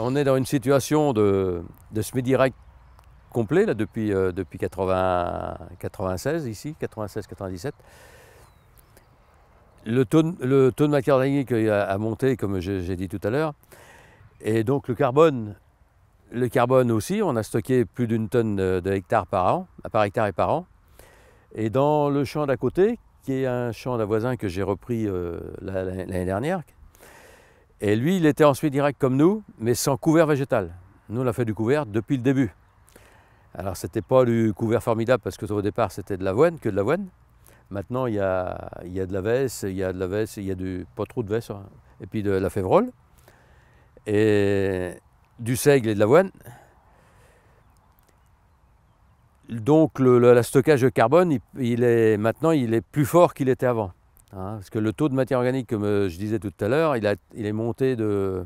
on est dans une situation de, de semi-direct complet là, depuis, 1996 euh, depuis 96 ici, 96-97. Le taux, le de matière a, monté, comme j'ai dit tout à l'heure. Et donc le carbone, le carbone aussi, on a stocké plus d'une tonne de, par an, par hectare et par an. Et dans le champ d'à côté, qui est un champ voisin que j'ai repris euh, l'année dernière, et lui, il était ensuite direct comme nous, mais sans couvert végétal. Nous, on a fait du couvert depuis le début. Alors, ce n'était pas du couvert formidable parce que au départ, c'était de l'avoine, que de l'avoine. Maintenant, il y, a, il y de la veste, il y a de la veste, il y a du, pas trop de veste, hein. et puis de la févrole, et du seigle et de l'avoine. Donc, le, stockage de carbone, il est, maintenant, il est plus fort qu'il était avant. Hein, parce que le taux de matière organique, comme euh, je disais tout à l'heure, il a, est monté de,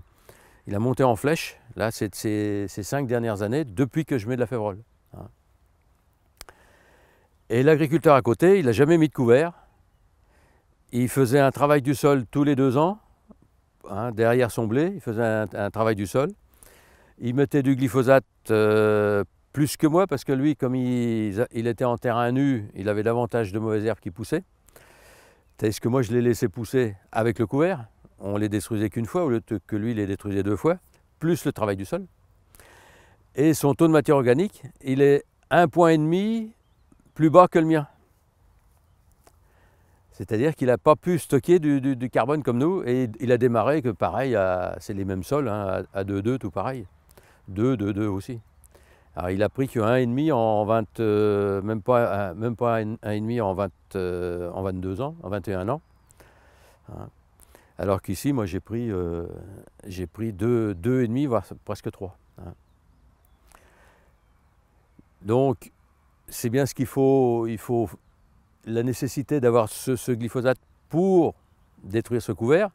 il a monté en flèche, là, ces, ces cinq dernières années, depuis que je mets de la févrole. Hein. Et l'agriculteur à côté, il n'a jamais mis de couvert. Il faisait un travail du sol tous les deux ans, hein, derrière son blé, il faisait un, travail du sol. Il mettait du glyphosate euh, plus que moi, parce que lui, comme il, il était en terrain nu, il avait davantage de mauvaises herbes qui poussaient. Est-ce que moi je l'ai laissé pousser avec le couvert On les détruisait qu'une fois au lieu que lui les détruisait deux fois, plus le travail du sol. Et son taux de matière organique, il est un point et demi plus bas que le mien. C'est-à-dire qu'il n'a pas pu stocker du, carbone comme nous et il a démarré que pareil, c'est les mêmes sols, hein, à 2-2 tout pareil. 2-2-2 aussi. Alors, il a pris que 1,5 en 20, euh, même pas, même pas 1,5 en, 20, euh, en 22 ans, en 21 ans. Hein. Alors qu'ici, moi, j'ai pris, euh, j'ai pris 2,5, deux, demi voire presque 3. Hein. Donc, c'est bien ce qu'il faut, il faut, la nécessité d'avoir ce, glyphosate pour détruire ce couvert.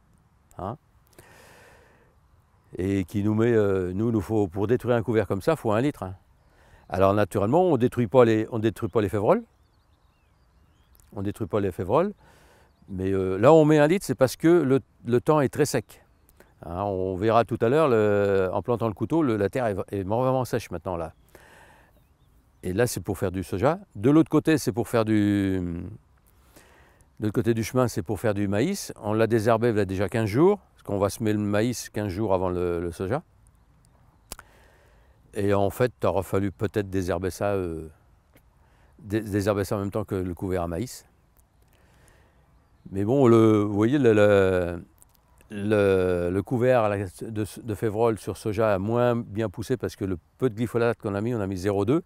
Hein. et qui nous met, nous, nous faut, pour détruire un couvert comme ça, il faut un litre. Alors naturellement, on ne détruit pas les, on détruit pas les févroles. On détruit pas les févroles. Mais euh, là, on met un litre, c'est parce que le, temps est très sec. Hein, on verra tout à l'heure, en plantant le couteau, la terre est, vraiment sèche maintenant là. Et là, c'est pour faire du soja. De l'autre côté, c'est pour faire du... De l'autre côté du chemin, c'est pour faire du maïs. On l'a désherbé il y a déjà 15 jours, parce qu'on va semer le maïs 15 jours avant le soja. Et en fait, il aura fallu peut-être désherber ça, euh, désherber ça en même temps que le couvert à maïs. Mais bon, vous voyez, le, couvert de, de févrole sur soja a moins bien poussé parce que le peu de glyphosate qu'on a mis, on a mis 0,2.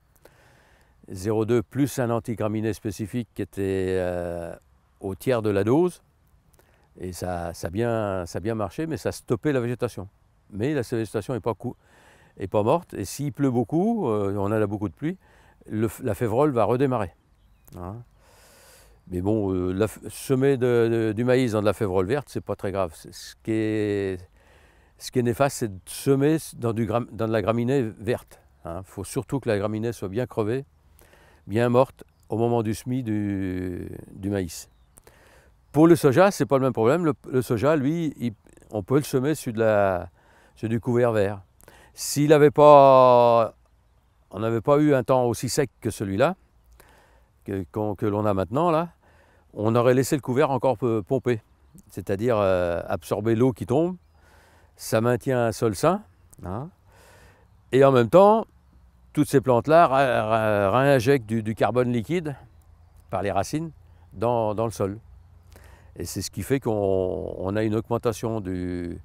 0,2 plus un antigraminé spécifique qui était euh, au tiers de la dose. Et ça, ça, bien, ça bien marché, mais ça a stoppé la végétation. Mais la végétation n'est pas, et pas morte. Et s'il pleut beaucoup, euh, on a là beaucoup de pluie, la févrole va redémarrer. Hein. Mais bon, euh, la, semer du maïs dans de la févrole verte, c'est pas très grave. Ce qui, est, ce qui est néfaste, c'est de semer dans, dans, de la graminée verte. Il hein. faut surtout que la graminée soit bien crevée, bien morte au moment du semis du, du maïs. Pour le soja, c'est pas le même problème. Le, soja, lui, on peut le semer de la, sur du couvert vert. S'il n'avait pas, on pas eu un temps aussi sec que celui-là, que, l'on a maintenant là, on aurait laissé le couvert encore pomper, c'est-à-dire euh, absorber l'eau qui tombe. Ça maintient un sol sain. Hein. et en même temps, toutes ces plantes-là réinjectent du, carbone liquide par les racines dans, le sol. Et c'est ce qui fait qu'on a une augmentation de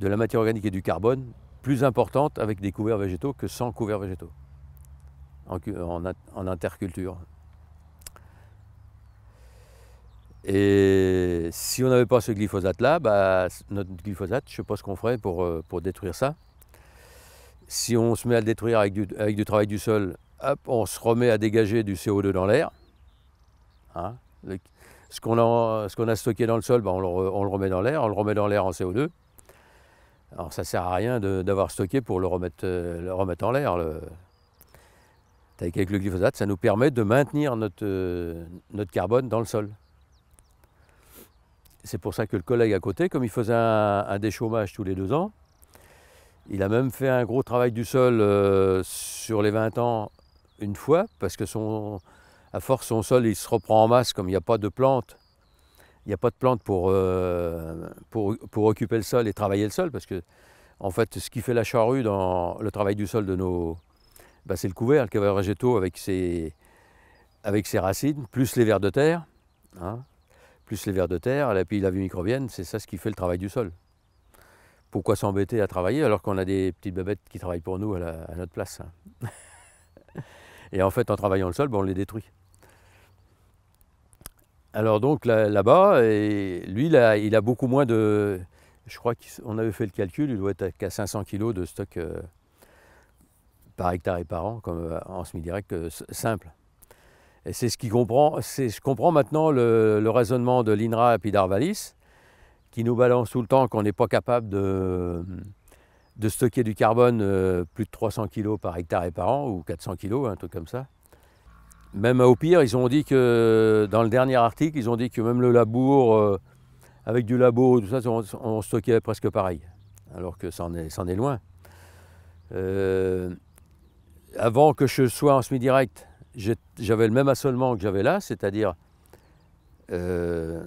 la matière organique et du carbone plus importante avec des couverts végétaux que sans couverts végétaux en, interculture. Et si on n'avait pas ce glyphosate-là, bah, notre glyphosate, je ne sais pas ce qu'on ferait pour, euh, pour détruire ça. Si on se met à le détruire avec du, avec du travail du sol, hop, on se remet à dégager du CO2 dans l'air. Hein, ce qu'on a, qu'on a, stocké dans le sol, bah, on, on le remet dans l'air, on le remet dans l'air en CO2. Alors ça sert à rien d'avoir stocké pour le remettre, euh, le remettre en l'air. Avec le glyphosate, ça nous permet de maintenir notre, euh, notre carbone dans le sol. C'est pour ça que le collègue à côté, comme il faisait un, déchômage tous les deux ans, il a même fait un gros travail du sol euh, sur les 20 ans une fois, parce que à force son sol il se reprend en masse comme il n'y a pas de plantes il n'y a pas de plantes euh, pour, pour, occuper le sol et travailler le sol, parce que en fait, ce qui fait la charrue dans le travail du sol de nos. Bah, c'est le couvert, le couvert végétaux avec ses, avec ses racines, plus les vers de terre, hein, plus les vers de terre, et puis la vie microbienne, c'est ça ce qui fait le travail du sol. Pourquoi s'embêter à travailler alors qu'on a des petites babettes qui travaillent pour nous à, notre place hein Et en fait, en travaillant le sol, ben, on les détruit. Alors donc là-bas, lui, il a beaucoup moins de... Je crois qu'on avait fait le calcul, il doit être qu'à 500 kg de stock euh, par hectare et par an, comme euh, en semi-direct euh, simple. Et c'est ce qui comprend, je comprends maintenant le, raisonnement de l'INRA et puis d'Arvalis, qui nous balance tout le temps qu'on n'est pas capable de, stocker du carbone plus de 300 kg par hectare et par an, ou 400 kg, un truc comme ça. Même au pire, ils ont dit que dans le dernier article, ils ont dit que même le labour, euh, avec du labo, tout ça, on, stockait presque pareil. Alors que ça en est, loin. Euh, avant que je sois en semi-direct, j'avais le même assolement que j'avais là, c'est-à-dire. Euh,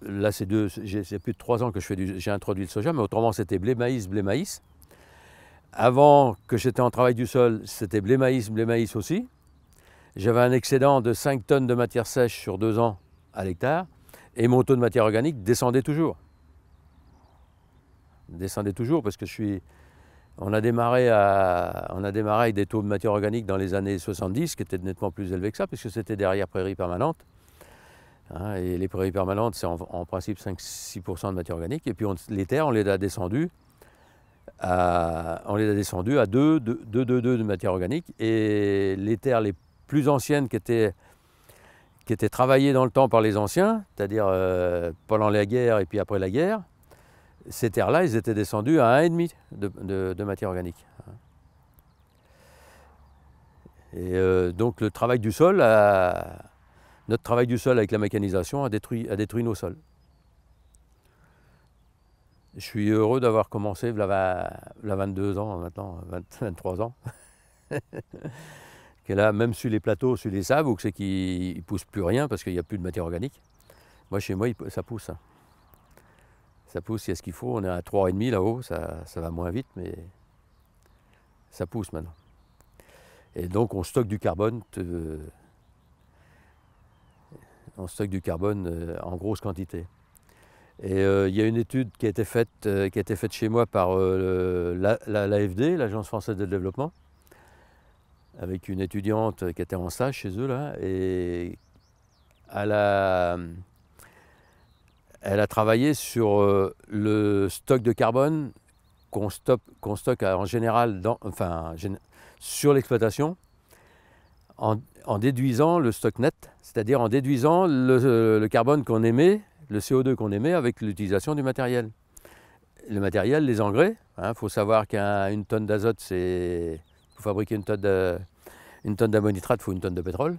là, c'est plus de trois ans que j'ai introduit le soja, mais autrement, c'était blé-maïs, blé-maïs. Avant que j'étais en travail du sol, c'était blé-maïs, blé-maïs aussi. J'avais un excédent de 5 tonnes de matière sèche sur 2 ans à l'hectare et mon taux de matière organique descendait toujours. Descendait toujours parce que je suis. On a, démarré on a démarré avec des taux de matière organique dans les années 70 qui étaient nettement plus élevés que ça puisque c'était derrière prairies permanentes. Hein, et les prairies permanentes, c'est en, principe 5-6% de matière organique. Et puis les terres, on les a descendues à, on les a descendues à 2, 2, 2, 2, de matière organique. Et les terres les plus anciennes qui étaient, qui travaillées dans le temps par les anciens, c'est-à-dire euh, pendant la guerre et puis après la guerre, ces terres-là, ils étaient descendus à 1,5 de, de, matière organique. Et euh, donc le travail du sol, notre travail du sol avec la mécanisation a détruit, détruit nos sols. Je suis heureux d'avoir commencé la, la 22 ans maintenant, 23 ans. que là, même sur les plateaux, sur les sables, où c'est qu'ils ne poussent plus rien parce qu'il n'y a plus de matière organique. Moi, chez moi, ça pousse. Hein. Ça pousse, il y a ce qu'il faut. On est à 3,5 là-haut, ça, va moins vite, mais ça pousse maintenant. Et donc, on stocke du carbone. on du carbone euh, en grosse quantité. Et euh, il y a une étude qui a été faite, euh, qui a été faite chez moi par l'AFD, l'Agence française de développement, avec une étudiante qui était en stage chez eux là, et elle a, elle a travaillé sur euh, le stock de carbone qu'on stocke, en général dans, enfin, sur l'exploitation en, déduisant le stock net, c'est-à-dire en déduisant le, euh, carbone qu'on émet, le CO2 qu'on émet avec l'utilisation du matériel. Le matériel, les engrais, il hein, faut savoir qu'une tonne d'azote c'est pour fabriquer une tonne, d'ammonitrate, il faut une tonne de pétrole.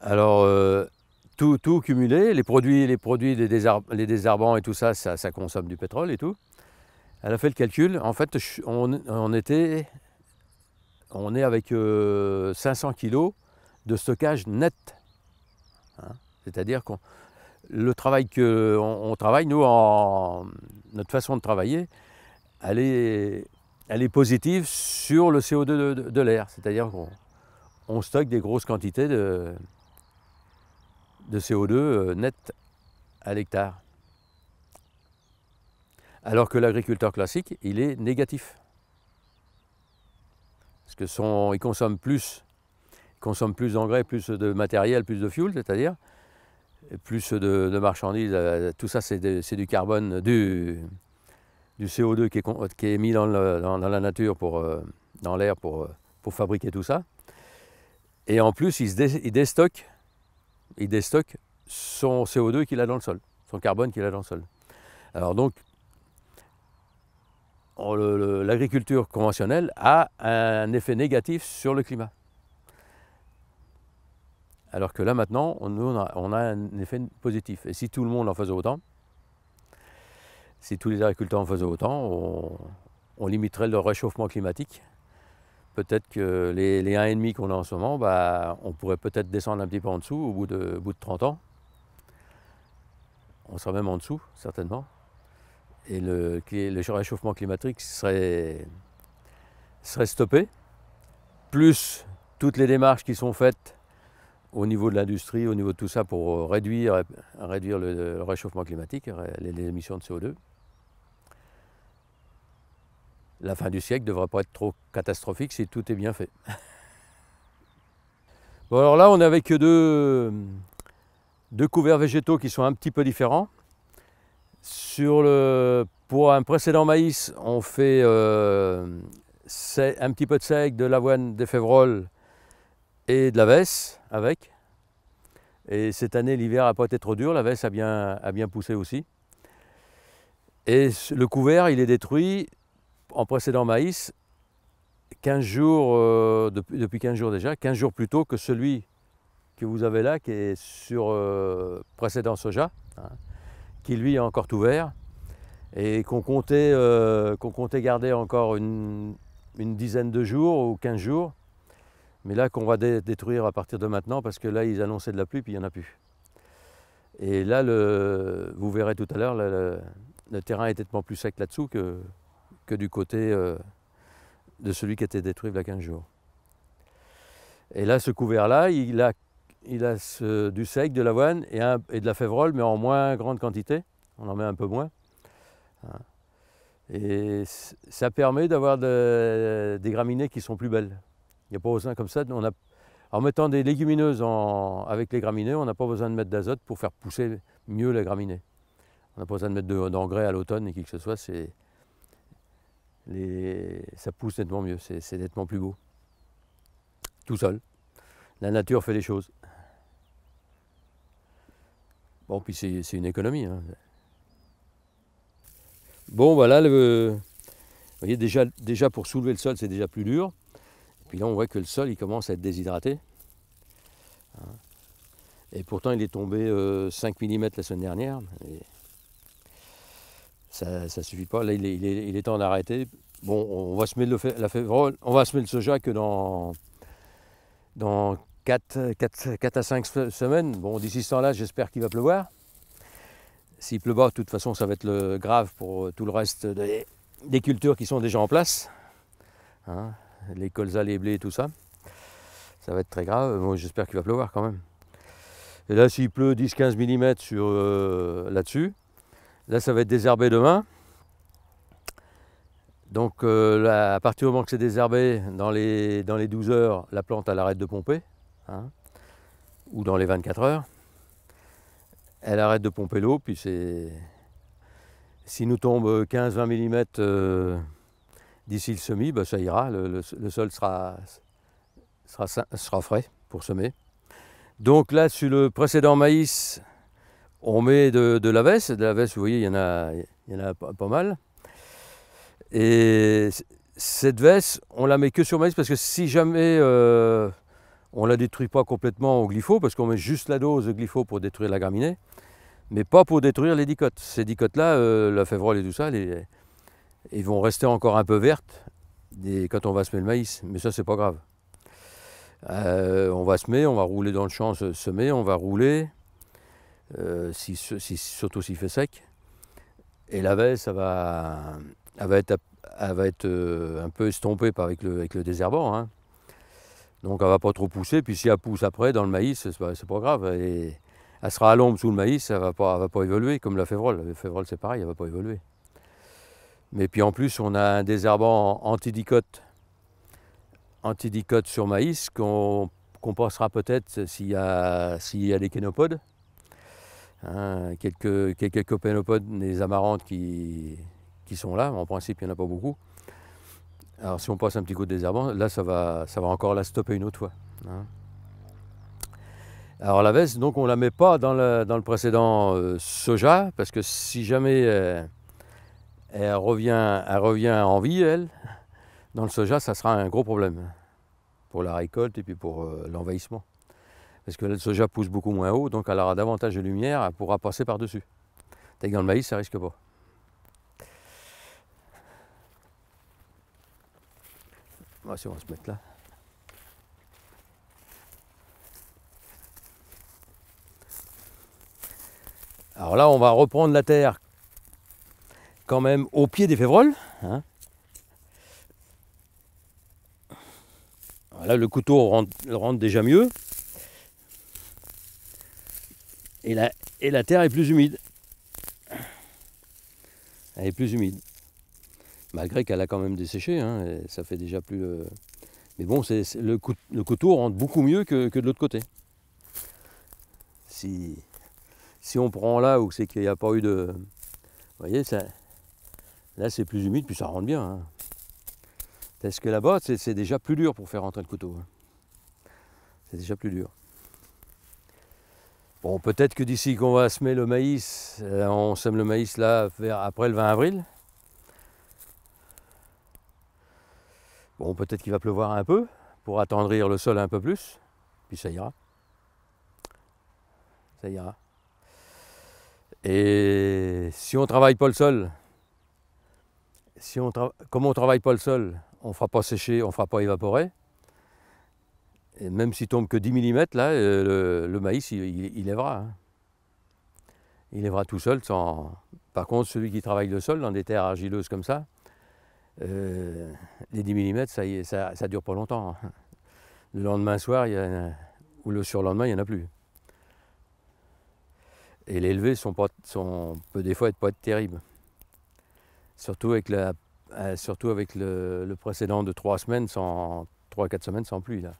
Alors, euh, tout, tout, cumulé, les produits, les produits des les désherbants et tout ça, ça, consomme du pétrole et tout. Elle a fait le calcul. En fait, on, était, on est avec 500 euh, kilos de stockage net. Hein. C'est-à-dire qu'on le travail que travaille, nous, en, notre façon de travailler, elle est elle est positive sur le CO2 de, l'air. C'est-à-dire qu'on on stocke des grosses quantités de, de CO2 euh, net à l'hectare. Alors que l'agriculteur classique, il est négatif. Parce que son, il consomme plus, plus d'engrais, plus de matériel, plus de fuel, c'est-à-dire plus de, de marchandises. Euh, tout ça, c'est du carbone, du, du CO2 qui est, euh, qui est mis dans, la nature, pour, euh, dans l'air, pour, euh, pour fabriquer tout ça. Et en plus, il, déstocke, il déstocke son CO2 qu'il a dans le sol, son carbone qu'il a dans le sol. Alors donc, l'agriculture conventionnelle a un effet négatif sur le climat. Alors que là maintenant, on a un effet positif. Et si tout le monde en faisait autant, si tous les agriculteurs en faisaient autant, on, limiterait le réchauffement climatique. Peut-être que les, 1,5 qu'on a en ce moment, bah, on pourrait peut-être descendre un petit peu en dessous au bout de, 30 ans. On serait même en dessous, certainement. Et le, réchauffement climatique serait, stoppé. Plus toutes les démarches qui sont faites au niveau de l'industrie, au niveau de tout ça, pour réduire, le, réchauffement climatique, les émissions de CO2 la fin du siècle ne devrait pas être trop catastrophique si tout est bien fait. bon alors là on n'avait que deux, deux couverts végétaux qui sont un petit peu différents. Sur le, pour un précédent maïs, on fait euh, un petit peu de sec, de l'avoine, des févroles et de la veste avec. Et cette année, l'hiver n'a pas été trop dur, la veste a bien, a bien poussé aussi. Et le couvert, il est détruit en précédent maïs 15 jours, euh, depuis, 15 jours déjà, 15 jours plus tôt que celui que vous avez là, qui est sur euh, précédent soja, hein, qui lui est encore tout vert, et qu'on comptait, euh, comptait garder encore une, dizaine de jours ou 15 jours, mais là qu'on va détruire à partir de maintenant, parce que là ils annonçaient de la pluie, puis il n'y en a plus. Et là, le, vous verrez tout à l'heure, le, le, terrain est nettement plus sec là-dessous que, que du côté euh, de celui qui a été détruit il y a 15 jours. Et là, ce couvert-là, il a, il a du sec, de l'avoine et, de la févrole, mais en moins grande quantité. On en met un peu moins. Hein. Et ça permet d'avoir des graminées qui sont plus belles. Il n'y a pas besoin comme ça. On a, en mettant des légumineuses avec les graminées, on n'a pas besoin de mettre d'azote pour faire pousser mieux les graminées. On n'a pas besoin de mettre d'engrais à l'automne et qui que ce soit les, ça pousse nettement mieux, c'est nettement plus beau. Tout seul. La nature fait les choses. Bon, puis c'est une économie. Hein. Bon, voilà, le, vous voyez, déjà, déjà pour soulever le sol, c'est déjà plus dur. Et puis là, on voit que le sol, il commence à être déshydraté. Hein. Et pourtant, il est tombé 5 euh, mm la semaine dernière ça ne suffit pas. Là, il est, temps d'arrêter. Bon, on va semer le, la on va le soja que dans, dans 4, à 5 semaines. Bon, d'ici ce temps-là, j'espère qu'il va pleuvoir. S'il pleut pas, de toute façon, ça va être grave pour euh, tout le reste des, cultures qui sont déjà en place. Hein. les colzas, les blés, tout ça. Ça va être très grave. Bon, j'espère qu'il va pleuvoir quand même. Et là, s'il pleut 10-15 mm euh, là-dessus, Là, ça va être désherbé demain. Donc euh, à partir du moment que c'est désherbé, dans les, dans les 12 heures, la plante elle arrête de pomper, hein, ou dans les 24 heures. Elle arrête de pomper l'eau, puis c'est... Si nous tombe 15-20 mm euh, d'ici le semis, ben, ça ira, le, sol sera, sera frais pour semer. Donc là, sur le précédent maïs, on met de, la veste, de la veste, vous voyez, il y en a, y en a pas, mal. Et cette veste, on la met que sur maïs parce que si jamais on euh, on la détruit pas complètement au glypho, parce qu'on met juste la dose de glypho pour détruire la graminée, mais pas pour détruire les dicotes. Ces dicotes-là, euh, la févrole et tout ça, ils vont rester encore un peu vertes quand on va semer le maïs, mais ça c'est pas grave. Euh, on va semer, on va rouler dans le champ, semer, on va rouler, euh, si, surtout s'il fait sec. Et la veille, ça va, elle va être, va être euh, un peu estompée avec, le, avec le désherbant. Hein. Donc elle ne va pas trop pousser. Puis si elle pousse après dans le maïs, ce n'est pas, grave. Et elle sera à l'ombre sous le maïs, elle ne va, pas, va pas évoluer, comme la févrole. La févrole, c'est pareil, elle ne va pas évoluer. Mais puis en plus, on a un désherbant antidicote, sur maïs qu'on passera peut-être s'il y, a, y a des kénopodes. Hein, quelques, quelques des amarantes qui, qui sont là. En principe, il n'y en a pas beaucoup. Alors si on passe un petit coup de désherbant, là ça va, ça va encore la stopper une autre fois. Hein. Alors la veste, donc on ne la met pas dans le, dans le précédent euh, soja, parce que si jamais euh, elle, revient, elle revient en vie, elle, dans le soja, ça sera un gros problème pour la récolte et puis pour euh, l'envahissement parce que le soja pousse beaucoup moins haut, donc elle aura davantage de lumière, elle pourra passer par-dessus. T'es que dans le maïs, ça risque pas. on va se mettre là. Alors là, on va reprendre la terre quand même au pied des févroles. Hein. Là, le couteau rentre déjà mieux. Et la, et la terre est plus humide. Elle est plus humide. Malgré qu'elle a quand même desséché, hein, ça fait déjà plus. Mais bon, c'est le, couteau rentre beaucoup mieux que, de l'autre côté. Si, si on prend là où c'est qu'il n'y a pas eu de. Vous voyez, ça, là c'est plus humide, puis ça rentre bien. Hein. Parce que là-bas, c'est déjà plus dur pour faire rentrer le couteau. Hein. C'est déjà plus dur. Bon, peut-être que d'ici qu'on va semer le maïs, euh, on sème le maïs là vers après le 20 avril. Bon, peut-être qu'il va pleuvoir un peu pour attendrir le sol un peu plus, puis ça ira. Ça ira. Et si on ne travaille pas le sol, si on comme on ne travaille pas le sol, on ne fera pas sécher, on ne fera pas évaporer même s'il tombe que 10 mm, là, euh, le, maïs, il, lèvera. Hein. Il lèvera tout seul. Sans... Par contre, celui qui travaille le sol dans des terres argileuses comme ça, euh, les 10 mm, ça, ne dure pas longtemps. Hein. Le lendemain soir, ou le surlendemain, il n'y en a plus. Et les levées sont, peut des fois être pas être terrible. Euh, surtout avec, le, précédent de 3 semaines, sans, 3-4 semaines sans pluie. Là.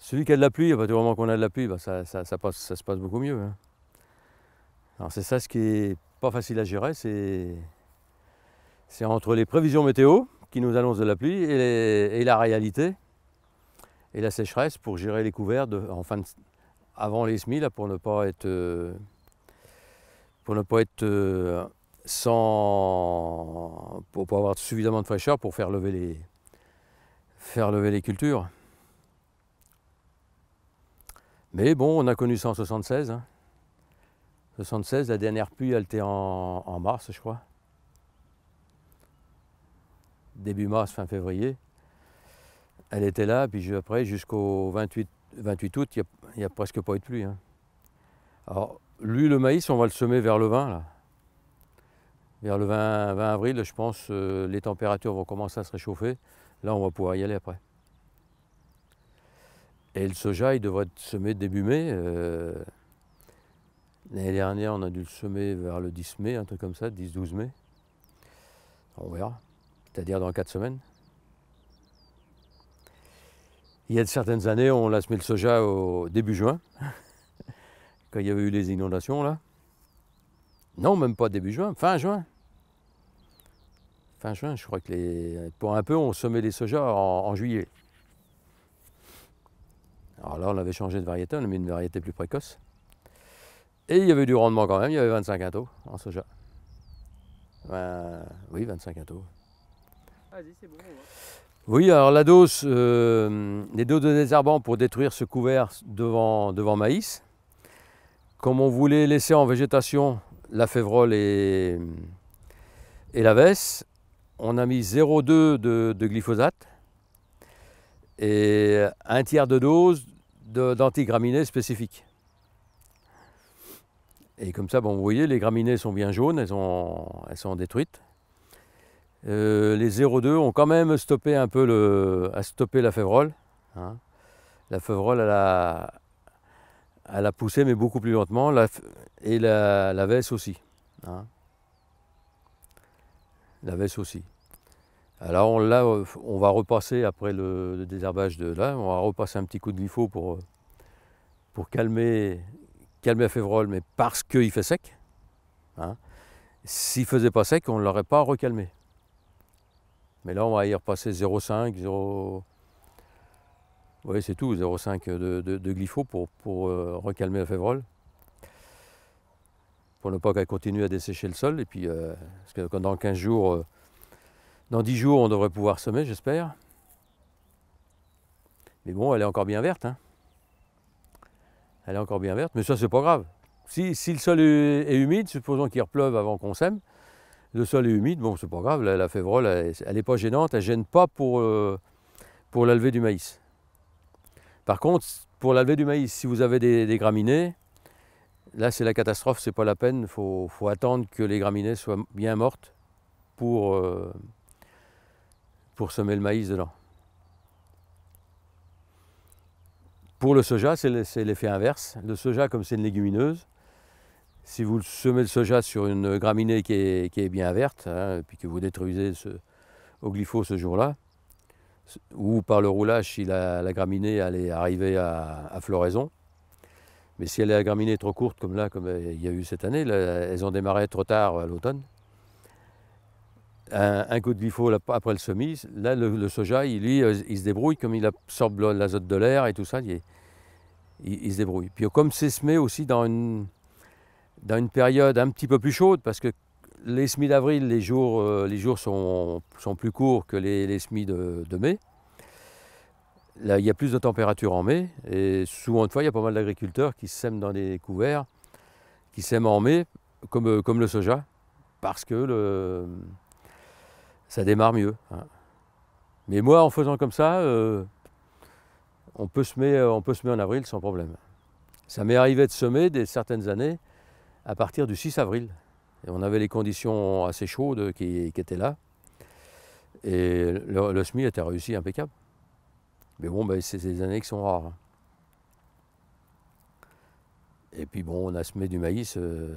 Celui qui a de la pluie, à partir du moment qu'on a de la pluie, bah, ça, se passe beaucoup mieux. Hein. Alors c'est ça ce qui n'est pas facile à gérer, c'est, entre les prévisions météo qui nous annoncent de la pluie et, la réalité et la sécheresse pour gérer les couverts avant les semis là, pour ne pas être pour ne pas être sans avoir suffisamment de fraîcheur pour faire lever les faire lever les cultures. Mais bon, on a connu ça en 76. Hein. la dernière pluie, elle était en, mars, je crois. Début mars, fin février. Elle était là, puis après, jusqu'au 28, 28, août, il n'y a, presque pas eu de pluie. Hein. Alors, lui, le maïs, on va le semer vers le 20, là. Vers le 20, avril, je pense, euh, les températures vont commencer à se réchauffer. Là, on va pouvoir y aller après. Et le soja, il devrait être semé début mai. Euh, l'année dernière, on a dû le semer vers le 10 mai, un truc comme ça, 10-12 mai. On verra. C'est-à-dire dans 4 semaines. Il y a de certaines années, on a semé le soja au début juin, quand il y avait eu les inondations là. Non, même pas début juin, fin juin. Fin juin, je crois que les... pour un peu, on semait les sojas en juillet. Alors là, on avait changé de variété, on a mis une variété plus précoce. Et il y avait du rendement quand même, il y avait 25 quintaux en soja. oui, 25 quintaux. Vas-y, hein. Oui, alors la dose, euh, les doses de désherbant pour détruire ce couvert devant, devant maïs. Comme on voulait laisser en végétation la févrole et, et la veste, on a mis 0,2 de, de glyphosate et un tiers de dose d'antigraminées spécifiques. Et comme ça, bon, vous voyez, les graminées sont bien jaunes, elles, elles sont détruites. Euh, les 0,2 ont quand même stoppé un peu le, à stopper la févrole. Hein. La févrole, elle a, poussé, mais beaucoup plus lentement, et la, la veste aussi. Hein. La veste aussi. Alors là, euh, on va repasser après le, désherbage de là, on va repasser un petit coup de glypho pour, euh, calmer, calmer la févrole, mais parce qu'il fait sec. Hein. S'il ne faisait pas sec, on ne l'aurait pas recalmé. Mais là, on va y repasser 0,5, 0... Oui, c'est tout, 0,5 de, de, pour, euh, recalmer la févrole. Pour ne pas qu'elle continue à dessécher le sol. Et puis, euh, parce que 15 jours, dans dix jours, on devrait pouvoir semer, j'espère. Mais bon, elle est encore bien verte. Hein. Elle est encore bien verte, mais ça, c'est pas grave. Si, le sol est humide, supposons qu'il repleuve avant qu'on sème, le sol est humide, bon, c'est pas grave, la, févrole, elle n'est pas gênante, elle ne gêne pas pour, euh, pour la levée du maïs. Par contre, pour la levée du maïs, si vous avez des, graminées, là, c'est la catastrophe, c'est pas la peine, il faut, attendre que les graminées soient bien mortes pour, euh, pour semer le maïs dedans. Pour le soja, c'est l'effet inverse. Le soja, comme c'est une légumineuse, si vous semez le soja sur une graminée qui est, bien verte, hein, puis que vous détruisez ce, au glypho ce jour-là, ou par le roulage si la, graminée allait arriver à, floraison. Mais si elle est à graminée trop courte, comme là, comme euh, il y a eu cette année, elles ont démarré trop tard à l'automne, un, coup de bifo après le semis, là, le, soja, il, lui, euh, il se débrouille, comme il absorbe l'azote de l'air et tout ça, il, il, se débrouille. Puis comme c'est semé aussi dans une, dans une période un petit peu plus chaude, parce que les semis d'avril, les jours, euh, les jours sont, sont plus courts que les, semis de, de, mai. Là, il y a plus de température en mai, et souvent de fois, il y a pas mal d'agriculteurs qui sèment dans des couverts, qui sèment en mai, comme, euh, comme le soja, parce que le ça démarre mieux. Hein. Mais moi, en faisant comme ça, euh, on, peut semer, euh, on peut semer en avril sans problème. Ça m'est arrivé de semer des certaines années à partir du 6 avril. Et on avait les conditions assez chaudes qui, étaient là. Et le, semi semis était réussi impeccable. Mais bon, ben, c'est des années qui sont rares. Hein. Et puis bon, on a semé du maïs. Euh,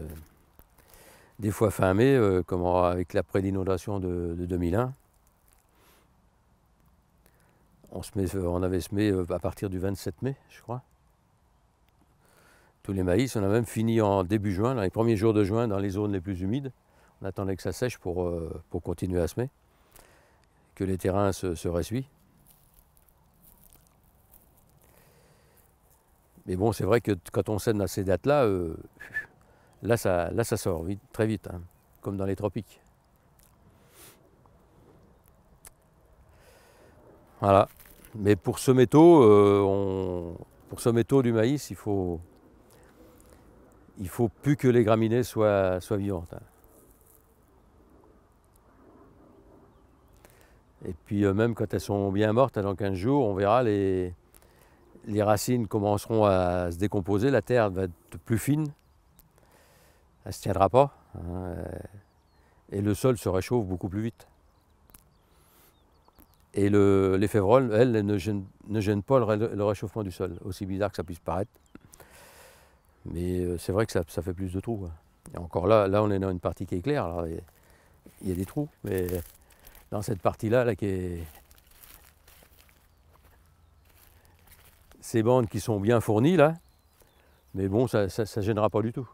des fois fin mai, euh, comme avec l'après inondation de, de, 2001. On, se met, euh, on avait semé euh, à partir du 27 mai, je crois. Tous les maïs, on a même fini en début juin, dans les premiers jours de juin, dans les zones les plus humides. On attendait que ça sèche pour, pour continuer à semer, que les terrains se, se ressuient. Mais bon, c'est vrai que quand on sème à ces dates-là, Là, ça, sort vite, très vite, hein, comme dans les tropiques. Voilà. Mais pour ce métaux, euh, pour ce du maïs, il faut, il faut plus que les graminées soient, vivantes. Hein. Et puis euh, même quand elles sont bien mortes, hein, dans 15 jours, on verra les, les racines commenceront à se décomposer, la terre va être plus fine elle ne se tiendra pas. Hein, et le sol se réchauffe beaucoup plus vite. Et le, les févroles, elles, ne gênent, pas le, réchauffement du sol, aussi bizarre que ça puisse paraître. Mais euh, c'est vrai que ça, fait plus de trous. Et encore là, là, on est dans une partie qui est claire. Alors, il y a des trous, mais dans cette partie-là, là, qui est... Ces bandes qui sont bien fournies, là, mais bon, ça ne gênera pas du tout.